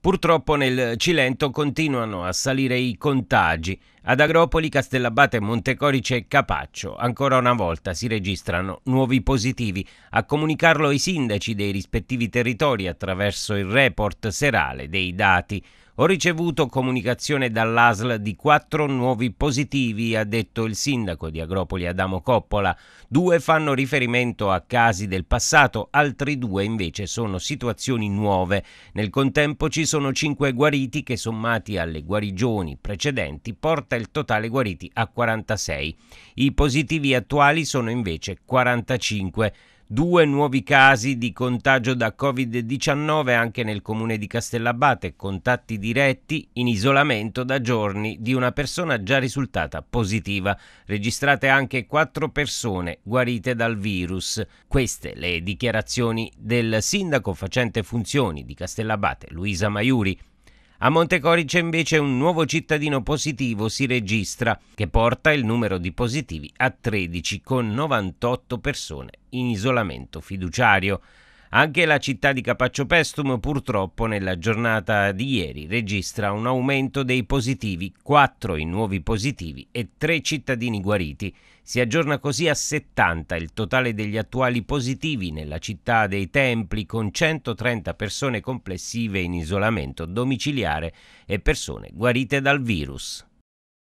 Purtroppo nel Cilento continuano a salire i contagi ad Agropoli, Castellabate, Montecorice e Capaccio ancora una volta si registrano nuovi positivi. A comunicarlo i sindaci dei rispettivi territori attraverso il report serale dei dati. Ho ricevuto comunicazione dall'ASL di quattro nuovi positivi, ha detto il sindaco di Agropoli Adamo Coppola. Due fanno riferimento a casi del passato, altri due invece sono situazioni nuove. Nel contempo ci sono cinque guariti che sommati alle guarigioni precedenti portano porta il totale guariti a 46. I positivi attuali sono invece 45 due nuovi casi di contagio da Covid-19 anche nel comune di Castellabate, contatti diretti in isolamento da giorni di una persona già risultata positiva. Registrate anche quattro persone guarite dal virus. Queste le dichiarazioni del sindaco facente funzioni di Castellabate, Luisa Maiuri. A Montecorice invece un nuovo cittadino positivo si registra, che porta il numero di positivi a 13, con 98 persone in isolamento fiduciario. Anche la città di Capaccio Pestum purtroppo nella giornata di ieri registra un aumento dei positivi, 4 i nuovi positivi e 3 cittadini guariti. Si aggiorna così a 70 il totale degli attuali positivi nella città dei Templi con 130 persone complessive in isolamento domiciliare e persone guarite dal virus.